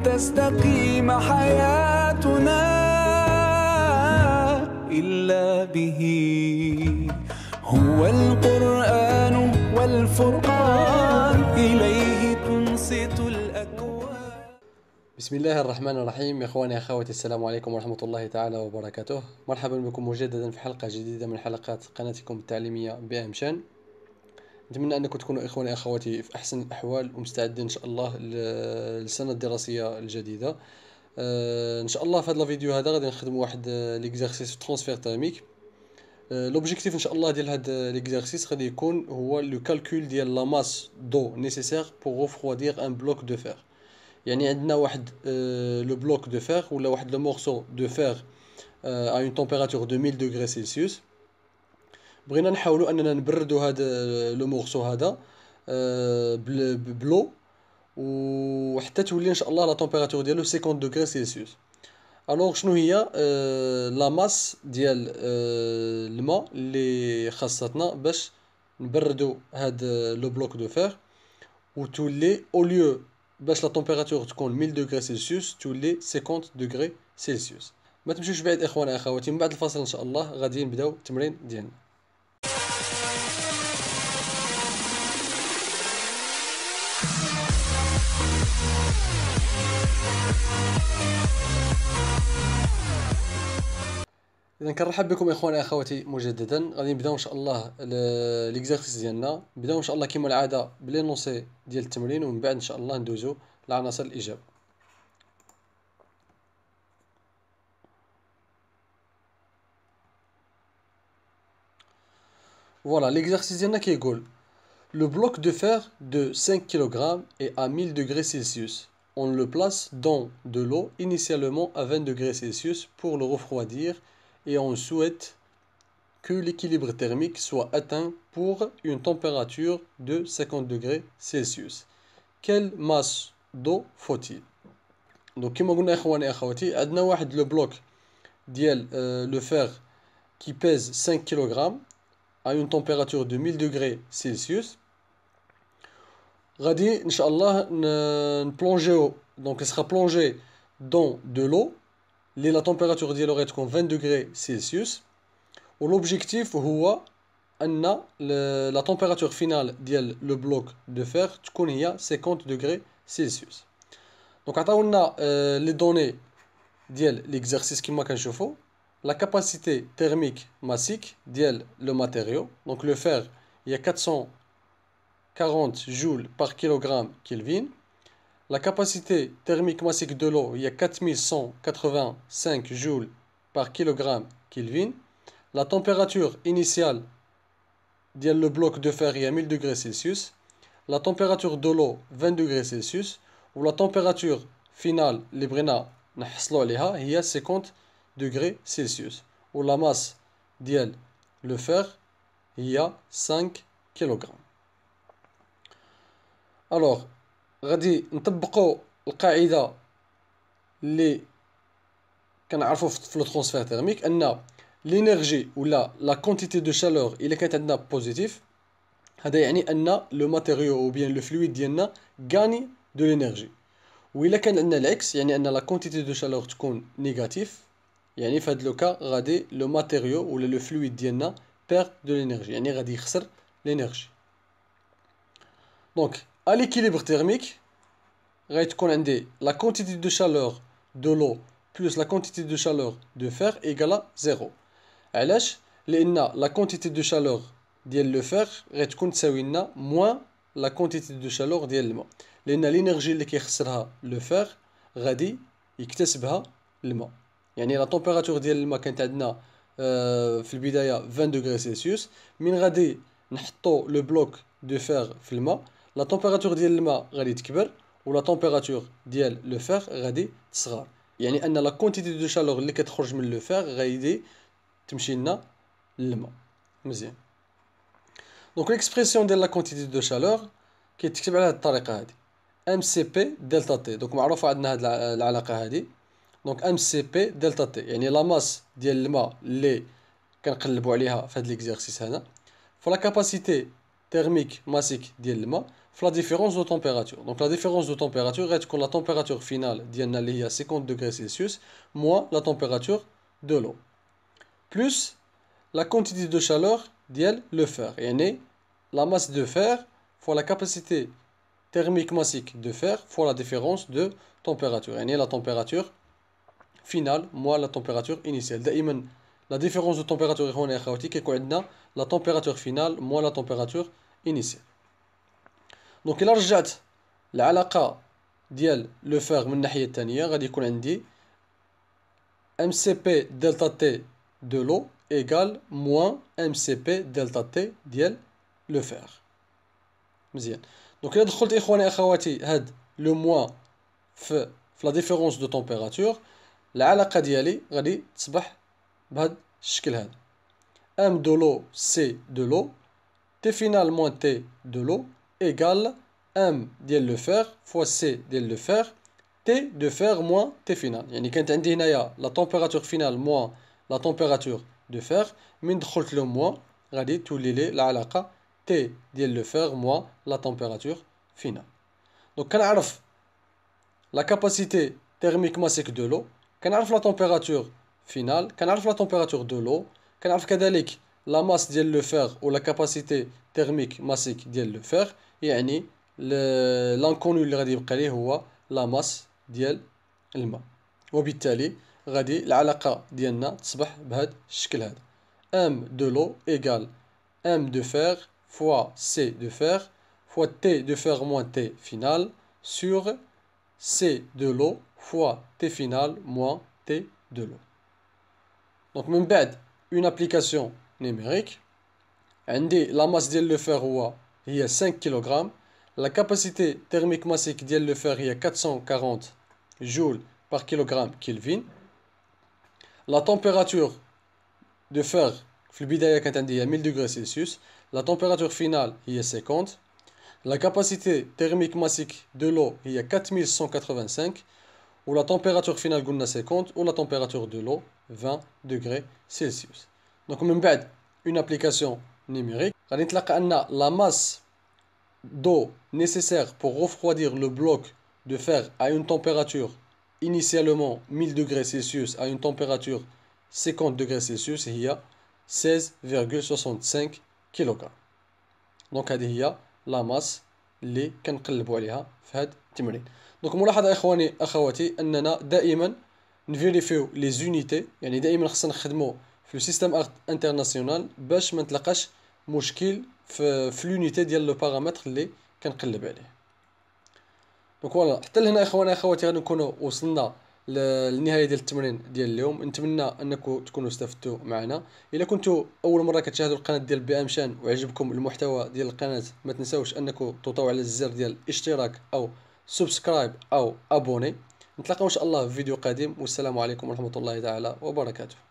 لن تستقيم حياتنا إلا به هو القرآن والفرقان إليه تنصت الأكوان بسم الله الرحمن الرحيم يا اخواني اخواتي السلام عليكم ورحمه الله تعالى وبركاته مرحبا بكم مجددا في حلقه جديده من حلقات قناتكم التعليميه بامشان نتمنى انكم تكونوا اخواني اخواتي في احسن الاحوال ومستعدين ان شاء الله للسنه الدراسيه الجديده آه، ان شاء الله في هذا الفيديو هذا غادي نخدموا واحد آه، ليكزارسيس ترانسفير تيرميك آه، لوبجيكتيف ان شاء الله ديال هاد ليكزارسيس غادي يكون هو لو كالكول ديال لا ماس دو نيسيسير بوغ ريفرويدير ان بلوك دو فير يعني عندنا واحد لو بلوك دو فير ولا واحد لو مورسو دو فير ا اون تمبيراتور 1000 دوغري سيلسيوس بغينا نحاولوا اننا نبردوا هذا لو مورسو هذا آه، بلو وحتى تولي ان شاء الله لا تمبيراتور ديالو 50 دوغري سيلسيوس الوغ شنو هي لا آه، ماس ديال آه، الماء اللي خاصتنا باش نبردو هاد لو بلوك دو فير وتولي او ليو باش لا تمبيراتور تكون 1000 دوغري سيلسيوس تولي 50 دوغري سيلسيوس ما تمشيوش بعيد اخوانا اخواتي من بعد الفاصل ان شاء الله غادي نبداو التمرين ديالنا اذا كنرحب بكم اخواني اخواتي مجددا غادي نبداو ان شاء الله ليكزارسيس ديالنا نبداو ان شاء الله كما العاده بلي نونسي ديال التمرين ومن بعد ان شاء الله ندوزو لعناصر الاجابه Voilà, l'exercice Le bloc de fer de 5 kg est à 1000 degrés Celsius. on le place dans de l'eau initialement à 20 degrés Celsius pour le refroidir et on souhaite que l'équilibre thermique soit atteint pour une température de 50 degrés Celsius. Quelle masse d'eau faut-il Donc comme on a le bloc euh, le fer qui pèse 5 kg à une température de 1000 degrés Celsius Radi, n'chalal une plongée donc il sera plongé dans de l'eau les la température dielle aura être vingt degrés celsius où l'objectif oua la température finale dielle le bloc de fer qu'on a cinquante degrés celsius donc après on a euh, les données dielle l'exercice qui manque un chauffe- faut la capacité thermique massique dielle le matériau donc le fer il a quatre cent 40 joules par kilogramme Kelvin. La capacité thermique massique de l'eau est 4185 joules par kilogramme Kelvin. La température initiale le bloc de fer est à 1000 degrés Celsius. La température de l'eau 20 degrés Celsius. Ou la température finale les y a 50 degrés Celsius. Ou la masse le fer y a 5 kg. الوغ غادي نطبقوا القاعده اللي كنعرفوا في لو ترونسفير تhermique ان لينيرجي ولا لا كونتيتي دو شالور الا كانت عندنا بوزيتيف هذا يعني ان لو ماتيريو او بيان لو فلويد ديالنا غاني دو لينيرجي وإلا كان عندنا العكس يعني ان لا كونتيتي دو شالور تكون نيجاتيف يعني في هذا لوكا غادي لو ماتيريو ولا لو فلويد ديالنا بير دو لينيرجي يعني غادي يخسر لينيرجي دونك à l'équilibre thermique, la quantité de chaleur de l'eau plus la quantité de chaleur de fer égale à 0. La quantité de chaleur de fer moins la quantité de chaleur de l'eau. L'énergie qui est le fer, radi يكتسبها الماء يعني la température ديال الماء كانت عندنا في البدايه 20 degrés Celsius. من غادي نحطو le bloc de fer في الماء لا طومبيراتور ديال الماء غادي تكبر ولا طومبيراتور ديال لو فيغ غادي تصغر يعني ان لا كونتيتي دو شالور اللي كتخرج من لو فيغ غادي تمشي لنا للماء مزيان دونك ليكسبريسيون ديال لا كونتيتي دو شالور كيتكتب على هذه الطريقه هذه ام سي بي دلتا تي دونك معروفه عندنا هذه العلاقه هذه دونك ام سي بي دلتا تي يعني لا ماس ديال الماء اللي كنقلبوا عليها في هذا ليكزيرسيس هنا فلا كاباسيتي تيرميك ماسيك ديال الماء la différence de température. Donc la différence de température est que la température finale est à 50 degrés Celsius moins la température de l'eau. Plus la quantité de chaleur d'elle le fer. Et la masse de fer fois la capacité thermique massique de fer fois la différence de température. Et la température finale moins la température initiale. La différence de température est la température finale moins la température initiale. دونك الا رجعت العلاقه ديال لو فيغ من الناحيه الثانيه غادي يكون عندي ام سي بي دلتا تي دو لو ايغال موان ام سي بي دلتا تي ديال لو فيغ مزيان دونك الا دخلت اخواني اخواتي هاد لو موان في في لا ديفيرونس دو تمبيراتور العلاقه ديالي غادي تصبح بهاد الشكل هذا ام دو لو سي دو لو تي فينال موان تي دو لو égale M dièle de fer fois C dièle le fer T de fer moins T final. يعني كانت عندي la température finale moins la température de fer من دخلت le moins le la alaka T dièle le fer moins la température finale. Donc a la capacité thermique massique de l'eau, a la température finale, a la température de l'eau, on a la masse dièle fer fer ou la capacité thermique massique de fer fer, et à dire que l'inconnu la masse de l'eau. Et la relation sera de cette façon. M de l'eau égale M de fer fois C de fer fois T de fer moins T final sur C de l'eau fois T final moins T de l'eau. Donc, même si une application numérique, la masse de de fer il y a 5 kg. La capacité thermique massique de le fer, il y 440 joules par kg Kelvin. La température de fer, il y a 1000 degrés Celsius. La température finale, est y 50. La capacité thermique massique de l'eau, il y 4185. Ou la température finale, il y a 50. Ou la température de l'eau, 20 degrés Celsius. Donc, on une application numérique. La masse d'eau nécessaire pour refroidir le bloc de fer à une température initialement 1000 degrés Celsius à une température 50 degrés Celsius, il 16,65 kg. Donc, il la masse كنقلبوا عليها في هذا التمرين دونك ملاحظه اخواني اخواتي اننا دائما نفيريفيو لي زونيتي يعني دائما خصنا في مشكل في في لونيتي ديال لو باغامتر اللي كنقلب عليه دونك فوالا حتى لهنا اخوانا اخواتي غادي نكونوا وصلنا للنهايه ديال التمرين ديال اليوم نتمنى انكم تكونوا استفدتوا معنا الا كنتوا اول مره كتشاهدوا القناه ديال بي ام شان وعجبكم المحتوى ديال القناه ما تنساوش انكم تطوعوا على الزر ديال اشتراك او سبسكرايب او ابوني نتلاقاو ان شاء الله في فيديو قادم والسلام عليكم ورحمه الله تعالى وبركاته